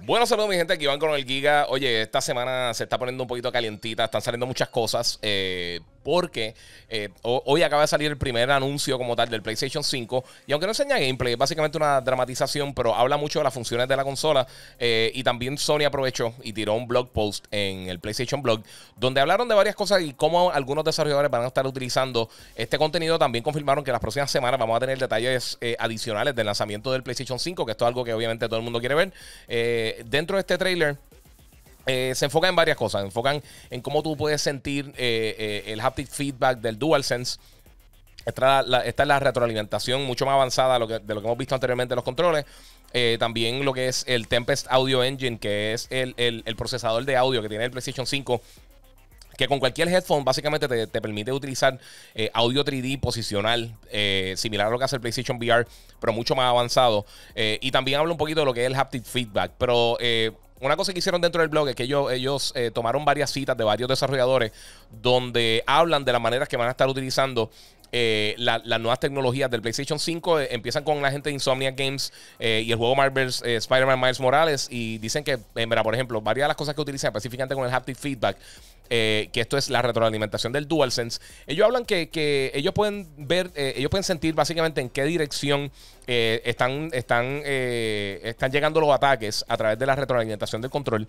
Bueno, saludos mi gente, aquí van con el Giga. Oye, esta semana se está poniendo un poquito calientita, están saliendo muchas cosas. Eh, porque eh, hoy acaba de salir el primer anuncio como tal del PlayStation 5 y aunque no enseña gameplay, es básicamente una dramatización, pero habla mucho de las funciones de la consola eh, y también Sony aprovechó y tiró un blog post en el PlayStation Blog donde hablaron de varias cosas y cómo algunos desarrolladores van a estar utilizando este contenido. También confirmaron que las próximas semanas vamos a tener detalles eh, adicionales del lanzamiento del PlayStation 5, que esto es algo que obviamente todo el mundo quiere ver. dentro de este trailer eh, se enfocan en varias cosas. enfocan en cómo tú puedes sentir eh, eh, el haptic feedback del DualSense. Esta, la, es la retroalimentación mucho más avanzada de lo que, hemos visto anteriormente en los controles. también lo que es el Tempest Audio Engine, que es el, procesador de audio que tiene el PlayStation 5 que con cualquier headphone básicamente te, permite utilizar audio 3D posicional, similar a lo que hace el PlayStation VR, pero mucho más avanzado. y también habla un poquito de lo que es el haptic feedback, pero una cosa que hicieron dentro del blog es que ellos, eh, tomaron varias citas de varios desarrolladores donde hablan de las maneras que van a estar utilizando eh, las nuevas tecnologías del PlayStation 5 eh, empiezan con la gente de Insomnia Games eh, y el juego Marvel's Spider-Man Miles Morales y dicen que, por ejemplo, varias de las cosas que utilizan específicamente con el haptic feedback, que esto es la retroalimentación del DualSense, ellos hablan que, ellos pueden ver, ellos pueden sentir básicamente en qué dirección están, están, están llegando los ataques a través de la retroalimentación del control.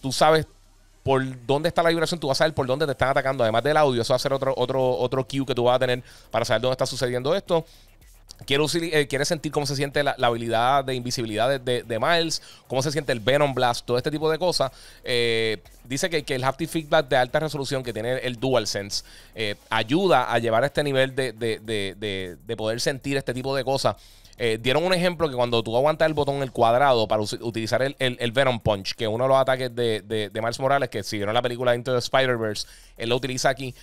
tú sabes por dónde está la vibración, tú vas a saber por dónde te están atacando. Además del audio, eso va a ser otro, otro, otro cue que tú vas a tener para saber dónde está sucediendo esto. Quiero, eh, quiere sentir cómo se siente la, habilidad de invisibilidad de, Miles, cómo se siente el Venom Blast, todo este tipo de cosas. Eh, dice que, el haptic feedback de alta resolución que tiene el DualSense eh, ayuda a llevar a este nivel de, de, poder sentir este tipo de cosas eh, dieron un ejemplo que cuando tú aguantas el botón el cuadrado para utilizar el, el, Venom Punch, que es uno de los ataques de, Miles Morales, que si vieron la película Into the Spider-Verse, él lo utiliza aquí.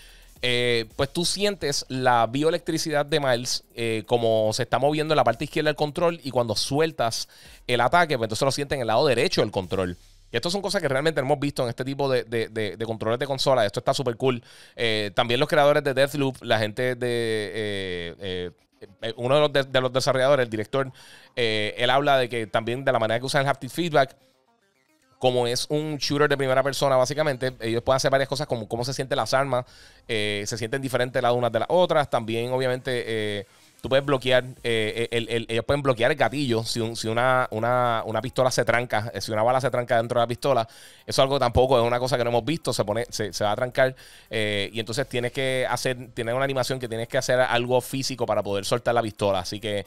Eh, pues tú sientes la bioelectricidad de Miles eh, como se está moviendo en la parte izquierda del control y cuando sueltas el ataque, pues entonces lo sientes en el lado derecho del control. Y estas son cosas que realmente hemos visto en este tipo de, de, controles de consola. Esto está súper cool. también los creadores de Deathloop, la gente de eh, uno de los, de, los desarrolladores, el director, eh, él habla de que también de la manera que usan el haptic feedback, como es un shooter de primera persona, básicamente, ellos pueden hacer varias cosas como cómo se sienten las armas, eh, se sienten diferentes las unas de las otras, también obviamente... Tú puedes bloquear, eh, eh, el, ellos pueden bloquear el gatillo si, si una, una, una, pistola se tranca, eh, si una bala se tranca dentro de la pistola. Eso algo tampoco es una cosa que no hemos visto, se pone, se, va a trancar y entonces tienes que hacer, tienes una animación que tienes que hacer algo físico para poder soltar la pistola, así que,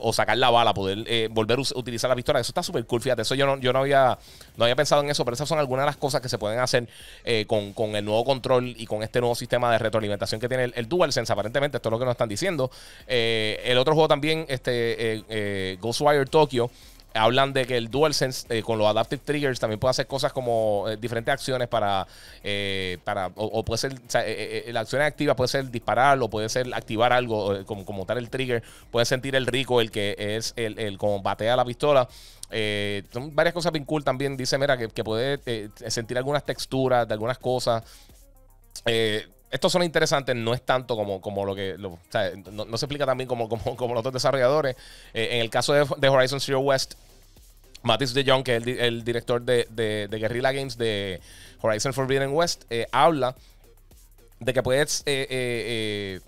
o sacar la bala, poder volver a utilizar la pistola. Eso está súper cool, fíjate, eso yo no, yo no había, no había pensado en eso, pero esas son algunas de las cosas que se pueden hacer con, con, el nuevo control y con este nuevo sistema de retroalimentación que tiene el, el DualSense. Aparentemente, esto es lo que nos están diciendo. Eh, eh, el otro juego también, este, eh, eh, Ghostwire Tokyo, hablan de que el DualSense con los Adaptive Triggers también puede hacer cosas como diferentes acciones para, para o, puede ser, la acción activa puede ser disparar o puede ser activar algo, como, como tal el trigger, puede sentir el rico, el que es el, el como batea la pistola. son varias cosas bien cool también. Dice, mira, que, puede sentir algunas texturas de algunas cosas. Eh, estos son interesantes, no es tanto como, como lo que. no, se explica también como, como, los otros desarrolladores. Eh, en el caso de, Horizon Zero West, Matisse de Jong, que es el, director de, Guerrilla Games de Horizon Forbidden West, eh, habla de que puedes. Eh,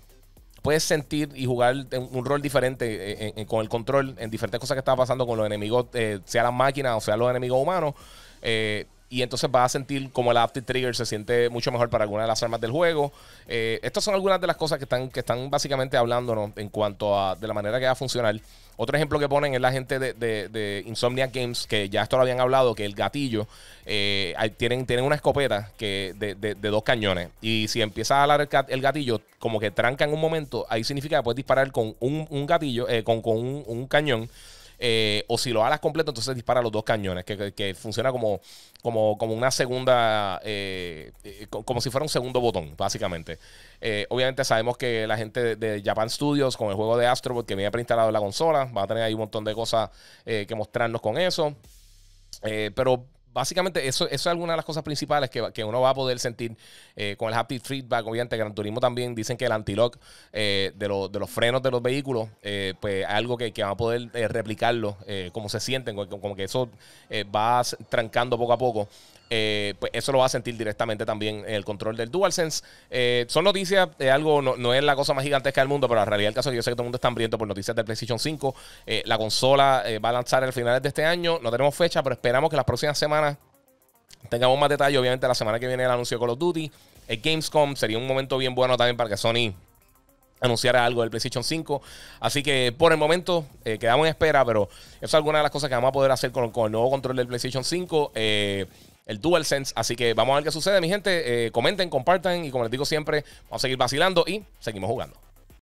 puedes sentir y jugar un rol diferente con el control en diferentes cosas que están pasando con los enemigos, sea las máquinas o sea los enemigos humanos. Eh, y entonces vas a sentir como el Adaptive Trigger se siente mucho mejor para algunas de las armas del juego. Eh, estas son algunas de las cosas que están, que están básicamente hablándonos en cuanto a de la manera que va a funcionar. Otro ejemplo que ponen es la gente de, de, Insomniac Games, que ya esto lo habían hablado, que el gatillo, eh, tienen, tienen una escopeta que de, dos cañones. Y si empieza a hablar el, gatillo, como que tranca en un momento, ahí significa que puedes disparar con un, un gatillo, eh, con, un cañón. Eh, o si lo alas completo, entonces dispara los dos cañones, que, funciona como, como, una segunda, eh, eh, como si fuera un segundo botón, básicamente. obviamente sabemos que la gente de Japan Studios con el juego de Astro Que que viene preinstalado en la consola, va a tener ahí un montón de cosas que mostrarnos con eso. pero básicamente eso, eso es alguna de las cosas principales que, que uno va a poder sentir eh, con el happy feedback. Obviamente, Gran Turismo también dicen que el antilock eh, de, de, los frenos de los vehículos, eh, pues algo que, que a poder replicarlo, como se sienten, como que eso va trancando poco a poco. Eh, pues eso lo va a sentir directamente también el control del DualSense. Eh, son noticias algo, no, es la cosa más gigantesca del mundo, pero en realidad el caso es que yo sé que todo el mundo está hambriento por noticias del PlayStation 5. Eh, la consola va a lanzar a finales de este año. No tenemos fecha, pero esperamos que las próximas semanas tengamos más detalles Obviamente, la semana que viene el anuncio de Call of Duty. El Gamescom sería un momento bien bueno también para que Sony anunciara algo del PlayStation 5. Así que por el momento quedamos en espera, pero eso es alguna de las cosas que vamos a poder hacer con, con el nuevo control del PlayStation 5. Eh, el sense Así que vamos a ver qué sucede, mi gente. Eh, comenten, compartan y como les digo siempre, vamos a seguir vacilando y seguimos jugando.